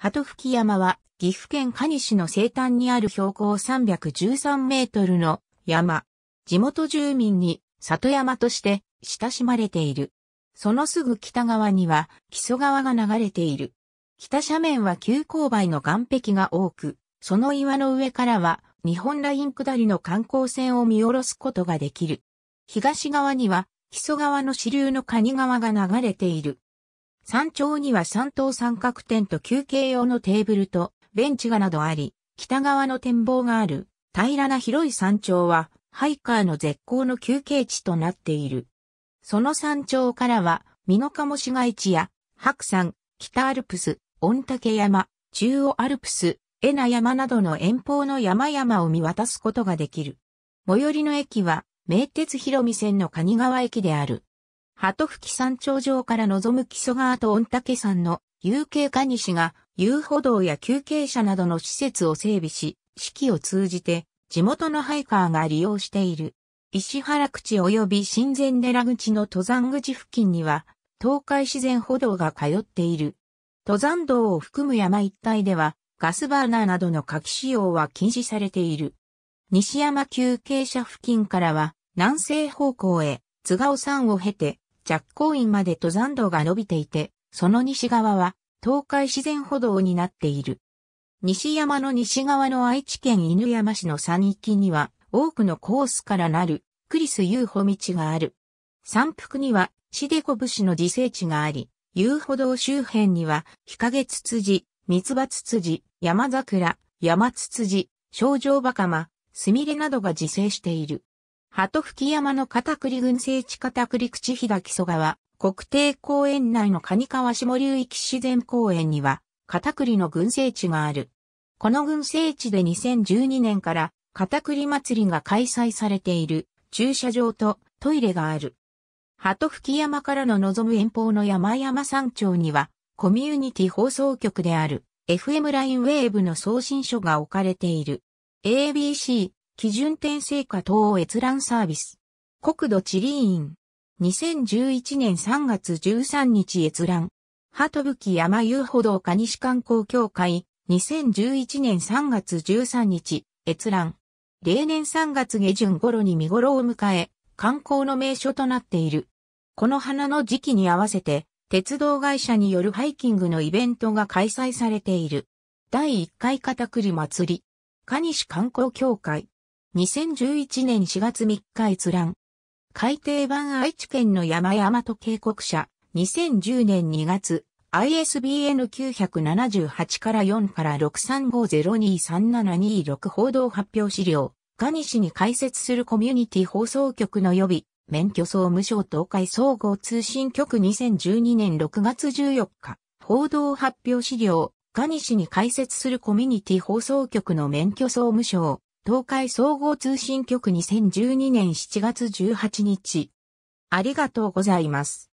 鳩吹山は岐阜県蟹市の西端にある標高313メートルの山。地元住民に里山として親しまれている。そのすぐ北側には木曽川が流れている。北斜面は急勾配の岩壁が多く、その岩の上からは日本ライン下りの観光船を見下ろすことができる。東側には木曽川の支流の蟹川が流れている。山頂には三等三角点と休憩用のテーブルとベンチがなどあり、北側の展望がある平らな広い山頂はハイカーの絶好の休憩地となっている。その山頂からは、美濃茂市街地や白山、北アルプス、御嶽山、中央アルプス、江那山などの遠方の山々を見渡すことができる。最寄りの駅は、名鉄広見線の蟹川駅である。鳩吹山頂上から望む木曽川と御嶽山の有形化西が遊歩道や休憩車などの施設を整備し、四季を通じて地元のハイカーが利用している。石原口及び新前寺口の登山口付近には、東海自然歩道が通っている。登山道を含む山一帯では、ガスバーナーなどの火器使用は禁止されている。西山休憩車付近からは、南西方向へ、津川山を経て、着光院まで登山道が伸びていて、その西側は東海自然歩道になっている。西山の西側の愛知県犬山市の山域には多くのコースからなるクリス遊歩道がある。山腹にはシデコブシの自生地があり、遊歩道周辺には日陰ツツジ、蜜葉ツツジ、山桜、山ツツジ、症状バカマ、スミレなどが自生している。鳩吹山の片栗群生地片栗口日垣曽川、国定公園内の蟹川下流域自然公園には、片栗の群生地がある。この群生地で2012年から、片栗祭りが開催されている、駐車場とトイレがある。鳩吹山からの望む遠方の山々山頂には、コミュニティ放送局である、FM ラインウェーブの送信所が置かれている。ABC、基準点成果等を閲覧サービス。国土地理院。2011年3月13日閲覧。鳩吹山遊歩道か西観光協会。2011年3月13日閲覧。例年3月下旬頃に見頃を迎え、観光の名所となっている。この花の時期に合わせて、鉄道会社によるハイキングのイベントが開催されている。第1回片栗祭り。蟹市観光協会。2011年4月3日閲覧。改訂版愛知県の山々と警告者。2010年2月。ISBN 978から4から63502372 6報道発表資料。ガニ氏に開設するコミュニティ放送局の予備、免許総務省東海総合通信局2012年6月14日、報道発表資料、ガニ氏に開設するコミュニティ放送局の免許総務省東海総合通信局2012年7月18日。ありがとうございます。